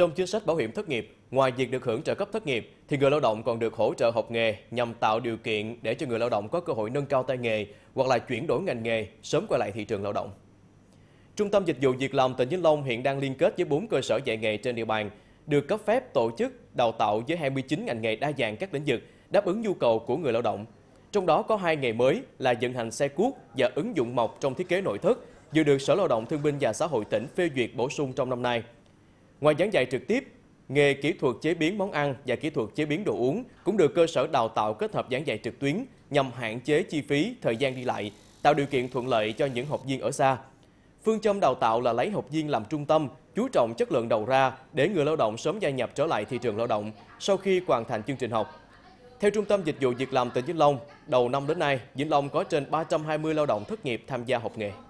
Trong chính sách bảo hiểm thất nghiệp, ngoài việc được hưởng trợ cấp thất nghiệp, thì người lao động còn được hỗ trợ học nghề nhằm tạo điều kiện để cho người lao động có cơ hội nâng cao tay nghề hoặc là chuyển đổi ngành nghề, sớm quay lại thị trường lao động. Trung tâm Dịch vụ Việc làm tỉnh Vĩnh Long hiện đang liên kết với 4 cơ sở dạy nghề trên địa bàn, được cấp phép tổ chức đào tạo với 29 ngành nghề đa dạng các lĩnh vực, đáp ứng nhu cầu của người lao động. Trong đó có hai nghề mới là vận hành xe cuốc và ứng dụng mộc trong thiết kế nội thất, vừa được Sở Lao động Thương binh và Xã hội tỉnh phê duyệt bổ sung trong năm nay. Ngoài giảng dạy trực tiếp, nghề kỹ thuật chế biến món ăn và kỹ thuật chế biến đồ uống cũng được cơ sở đào tạo kết hợp giảng dạy trực tuyến nhằm hạn chế chi phí, thời gian đi lại, tạo điều kiện thuận lợi cho những học viên ở xa. Phương châm đào tạo là lấy học viên làm trung tâm, chú trọng chất lượng đầu ra để người lao động sớm gia nhập trở lại thị trường lao động sau khi hoàn thành chương trình học. Theo Trung tâm Dịch vụ Việc làm tỉnh Vĩnh Long, đầu năm đến nay, Vĩnh Long có trên 320 lao động thất nghiệp tham gia học nghề.